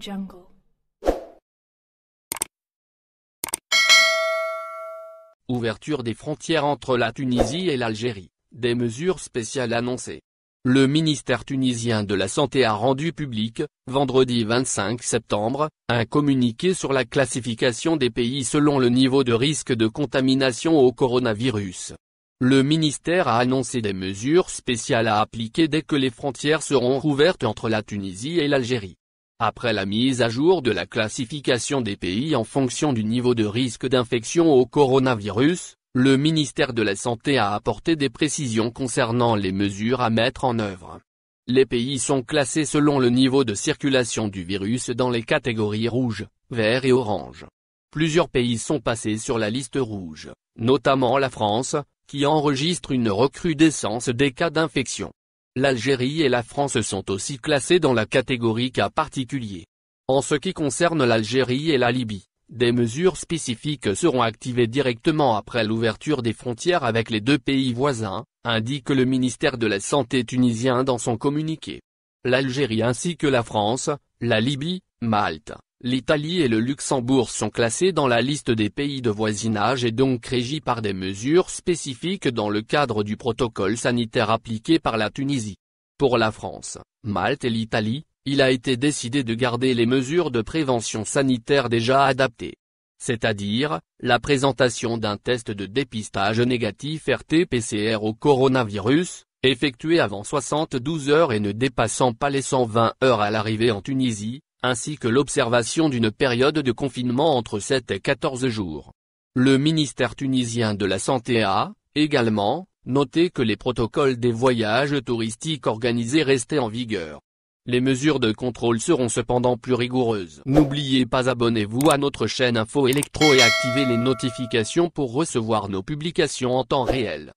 Jungle. Ouverture des frontières entre la Tunisie et l'Algérie, des mesures spéciales annoncées. Le ministère tunisien de la Santé a rendu public, vendredi 25 septembre, un communiqué sur la classification des pays selon le niveau de risque de contamination au coronavirus. Le ministère a annoncé des mesures spéciales à appliquer dès que les frontières seront ouvertes entre la Tunisie et l'Algérie. Après la mise à jour de la classification des pays en fonction du niveau de risque d'infection au coronavirus, le ministère de la Santé a apporté des précisions concernant les mesures à mettre en œuvre. Les pays sont classés selon le niveau de circulation du virus dans les catégories rouge, vert et orange. Plusieurs pays sont passés sur la liste rouge, notamment la France, qui enregistre une recrudescence des cas d'infection l'Algérie et la France sont aussi classées dans la catégorie cas particulier. En ce qui concerne l'Algérie et la Libye, des mesures spécifiques seront activées directement après l'ouverture des frontières avec les deux pays voisins, indique le ministère de la Santé tunisien dans son communiqué. L'Algérie ainsi que la France, la Libye, Malte, L'Italie et le Luxembourg sont classés dans la liste des pays de voisinage et donc régis par des mesures spécifiques dans le cadre du protocole sanitaire appliqué par la Tunisie. Pour la France, Malte et l'Italie, il a été décidé de garder les mesures de prévention sanitaire déjà adaptées. C'est-à-dire, la présentation d'un test de dépistage négatif RT-PCR au coronavirus, effectué avant 72 heures et ne dépassant pas les 120 heures à l'arrivée en Tunisie, ainsi que l'observation d'une période de confinement entre 7 et 14 jours. Le ministère tunisien de la Santé a, également, noté que les protocoles des voyages touristiques organisés restaient en vigueur. Les mesures de contrôle seront cependant plus rigoureuses. N'oubliez pas abonnez-vous à notre chaîne Info Electro et activez les notifications pour recevoir nos publications en temps réel.